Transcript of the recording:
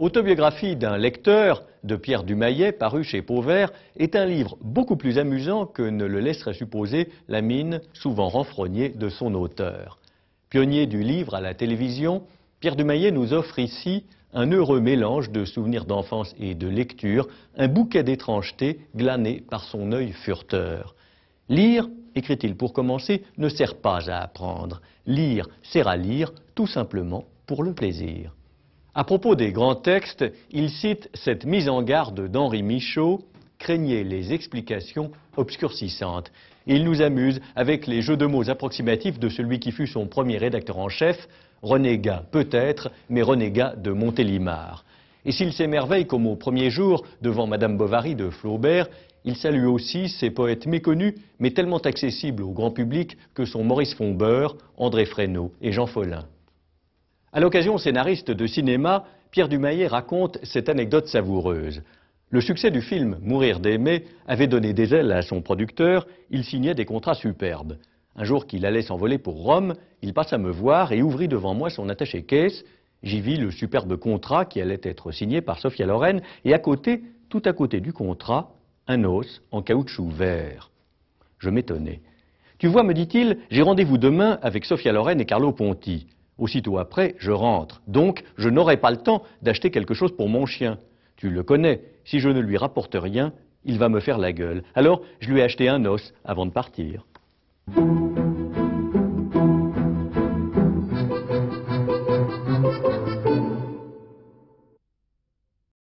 Autobiographie d'un lecteur de Pierre Dumaillet, paru chez Pauvert, est un livre beaucoup plus amusant que ne le laisserait supposer la mine souvent renfrognée de son auteur. Pionnier du livre à la télévision, Pierre Dumayet nous offre ici un heureux mélange de souvenirs d'enfance et de lecture, un bouquet d'étrangetés glané par son œil furteur. Lire, écrit-il pour commencer, ne sert pas à apprendre. Lire sert à lire tout simplement pour le plaisir. À propos des grands textes, il cite cette mise en garde d'Henri Michaud, craignez les explications obscurcissantes. il nous amuse avec les jeux de mots approximatifs de celui qui fut son premier rédacteur en chef, renégat peut-être, mais renégat de Montélimar. Et s'il s'émerveille comme au premier jour devant Madame Bovary de Flaubert, il salue aussi ces poètes méconnus, mais tellement accessibles au grand public que sont Maurice Fombeur, André Fresneau et Jean Follin. À l'occasion, scénariste de cinéma, Pierre Dumayet raconte cette anecdote savoureuse. Le succès du film Mourir d'aimer avait donné des ailes à son producteur, il signait des contrats superbes. Un jour qu'il allait s'envoler pour Rome, il passa me voir et ouvrit devant moi son attaché-caisse. J'y vis le superbe contrat qui allait être signé par Sophia Loren et à côté, tout à côté du contrat, un os en caoutchouc vert. Je m'étonnais. Tu vois, me dit-il, j'ai rendez-vous demain avec Sophia Loren et Carlo Ponti. Aussitôt après, je rentre. Donc, je n'aurai pas le temps d'acheter quelque chose pour mon chien. Tu le connais, si je ne lui rapporte rien, il va me faire la gueule. Alors, je lui ai acheté un os avant de partir.